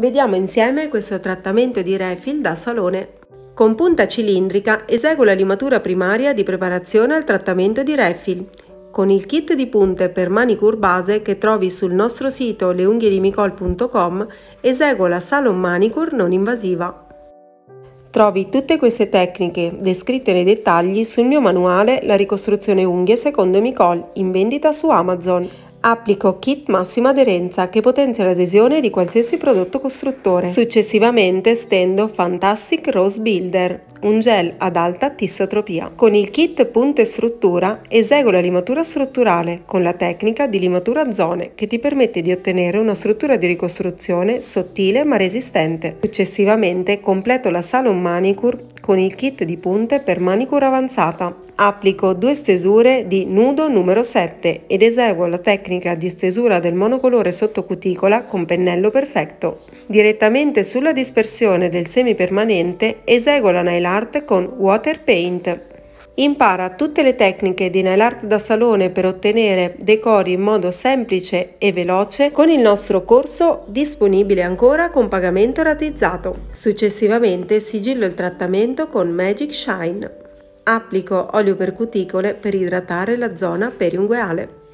Vediamo insieme questo trattamento di refill da salone. Con punta cilindrica eseguo la limatura primaria di preparazione al trattamento di refill. Con il kit di punte per manicure base che trovi sul nostro sito leunghiedimicol.com eseguo la salon manicure non invasiva. Trovi tutte queste tecniche descritte nei dettagli sul mio manuale La ricostruzione unghie secondo Micol in vendita su Amazon. Applico Kit Massima Aderenza che potenzia l'adesione di qualsiasi prodotto costruttore. Successivamente stendo Fantastic Rose Builder, un gel ad alta tissotropia. Con il kit Punte Struttura eseguo la limatura strutturale con la tecnica di limatura zone che ti permette di ottenere una struttura di ricostruzione sottile ma resistente. Successivamente completo la salon manicure con il kit di punte per manicure avanzata applico due stesure di nudo numero 7 ed eseguo la tecnica di stesura del monocolore sotto cuticola con pennello perfetto. Direttamente sulla dispersione del semi permanente eseguo la nail art con water paint. Impara tutte le tecniche di nail art da salone per ottenere decori in modo semplice e veloce con il nostro corso disponibile ancora con pagamento ratizzato. Successivamente sigillo il trattamento con Magic Shine. Applico olio per cuticole per idratare la zona periungueale.